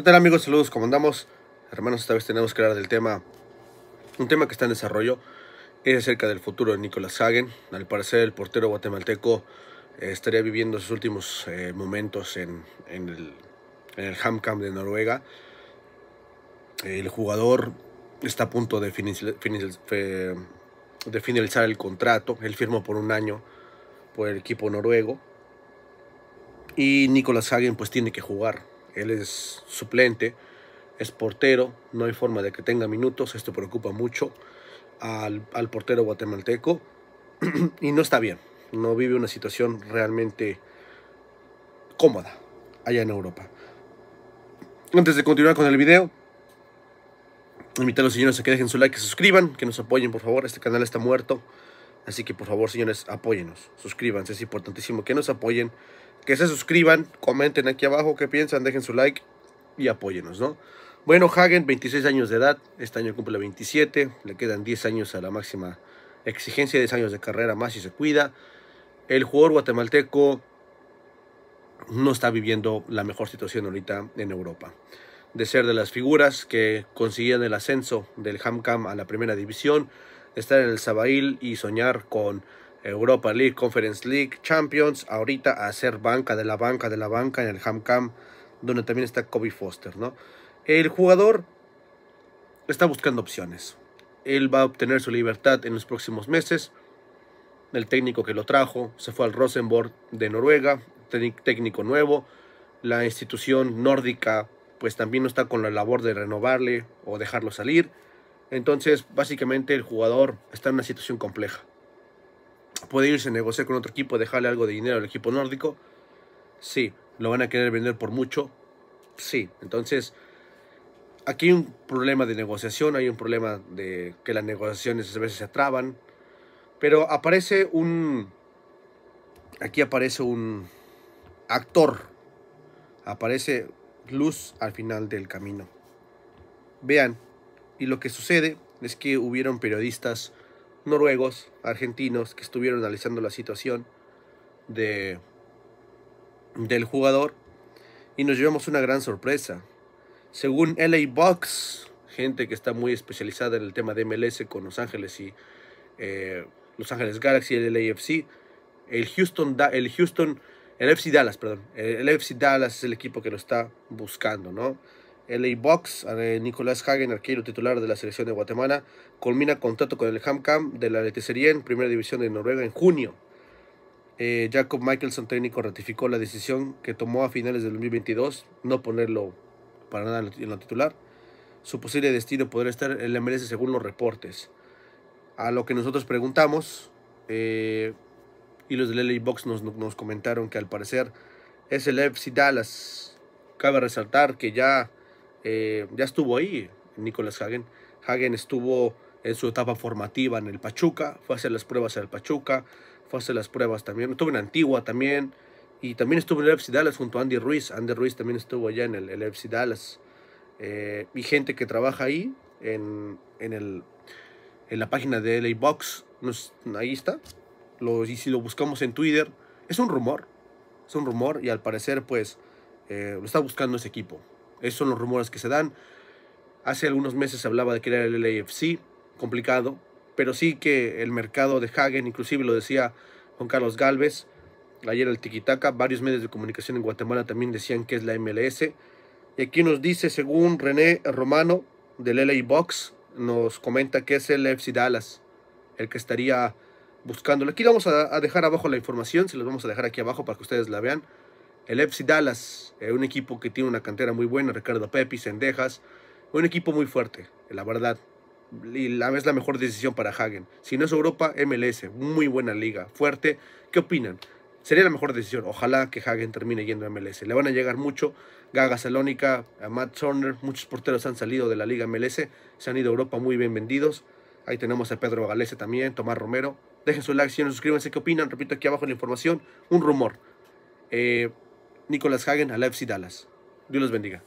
¿Qué tal amigos? Saludos, ¿cómo andamos? Hermanos, esta vez tenemos que hablar del tema, un tema que está en desarrollo, es acerca del futuro de Nicolas Hagen. Al parecer el portero guatemalteco eh, estaría viviendo sus últimos eh, momentos en, en el, en de Noruega. El jugador está a punto de, de finalizar el contrato, él firmó por un año por el equipo noruego y Nicolas Hagen pues tiene que jugar él es suplente, es portero, no hay forma de que tenga minutos, esto preocupa mucho al, portero guatemalteco y no está bien, no vive una situación realmente cómoda allá en Europa. Antes de continuar con el video, invito a los señores a que dejen su like, que se suscriban, que nos apoyen por favor, este canal está muerto. Así que por favor, señores, apóyenos. Suscríbanse, es importantísimo que nos apoyen. Que se suscriban, comenten aquí abajo qué piensan, dejen su like y apóyenos, ¿no? Bueno, Hagen, 26 años de edad, este año cumple 27, le quedan 10 años a la máxima exigencia, 10 años de carrera más si se cuida. El jugador guatemalteco no está viviendo la mejor situación ahorita en Europa de ser de las figuras que consiguían el ascenso del Hamcam a la primera división, estar en el Sabail y soñar con Europa League, Conference League, Champions, ahorita a ser banca de la banca de la banca en el Hamcam, donde también está Kobe Foster, ¿no? El jugador está buscando opciones. Él va a obtener su libertad en los próximos meses. El técnico que lo trajo se fue al Rosenborg de Noruega, técnico nuevo. La institución nórdica pues también no está con la labor de renovarle o dejarlo salir. Entonces, básicamente el jugador está en una situación compleja. Puede irse a negociar con otro equipo, dejarle algo de dinero al equipo nórdico. Sí, lo van a querer vender por mucho. Sí, entonces aquí hay un problema de negociación, hay un problema de que las negociaciones a veces se traban. Pero aparece un... Aquí aparece un actor. Aparece luz al final del camino. Vean, y lo que sucede es que hubieron periodistas noruegos, argentinos, que estuvieron analizando la situación de, del jugador y nos llevamos una gran sorpresa. Según LA Box, gente que está muy especializada en el tema de MLS con Los Ángeles y eh, Los Ángeles Galaxy y el LAFC, el Houston, el Houston el FC Dallas, perdón. El FC Dallas es el equipo que lo está buscando, ¿no? LA Box, eh, Nicolás Hagen, arquero titular de la selección de Guatemala, culmina contrato con el Hamcam de la Letesería en Primera División de Noruega en junio. Eh, Jacob Michelson, técnico, ratificó la decisión que tomó a finales del 2022, no ponerlo para nada en la titular. Su posible destino podría estar en la MLS según los reportes. A lo que nosotros preguntamos, eh, y los del LA Box nos, comentaron que al parecer es el FC Dallas. Cabe resaltar que ya, eh, ya estuvo ahí Nicolás Hagen. Hagen estuvo en su etapa formativa en el Pachuca, fue a hacer las pruebas en el Pachuca, fue a hacer las pruebas también, estuvo en Antigua también, y también estuvo en el FC Dallas junto a Andy Ruiz, Andy Ruiz también estuvo allá en el, el Dallas, eh, y gente que trabaja ahí en, en, la página de LA Box, nos, ahí está, y si lo buscamos en Twitter, es un rumor. Es un rumor y al parecer pues eh, lo está buscando ese equipo. Esos son los rumores que se dan. Hace algunos meses se hablaba de crear el LAFC, complicado, pero sí que el mercado de Hagen, inclusive lo decía Juan Carlos Galvez, ayer el Tiquitaca, varios medios de comunicación en Guatemala también decían que es la MLS. Y aquí nos dice, según René Romano del LA Box, nos comenta que es el FC Dallas, el que estaría buscándolo. Aquí vamos a, dejar abajo la información, se los vamos a dejar aquí abajo para que ustedes la vean. El FC Dallas, eh, un equipo que tiene una cantera muy buena, Ricardo Pepi, Sendejas, un equipo muy fuerte, la verdad. Y la, es la mejor decisión para Hagen. Si no es Europa, MLS, muy buena liga, fuerte. ¿Qué opinan? Sería la mejor decisión. Ojalá que Hagen termine yendo a MLS. Le van a llegar mucho. Gaga Salónica, Matt Turner, muchos porteros han salido de la liga MLS, se han ido a Europa muy bien vendidos. Ahí tenemos a Pedro Galese también, Tomás Romero. Dejen su like, si no suscríbanse, ¿qué opinan? Repito aquí abajo la información, un rumor. Eh, Nicolás Nicolas Hagen a la FC Dallas. Dios los bendiga.